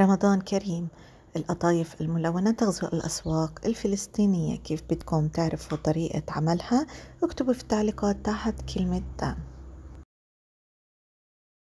رمضان كريم القطايف الملونة تغزو الأسواق الفلسطينية كيف بدكم تعرفوا طريقة عملها اكتبوا في التعليقات تحت كلمة دعم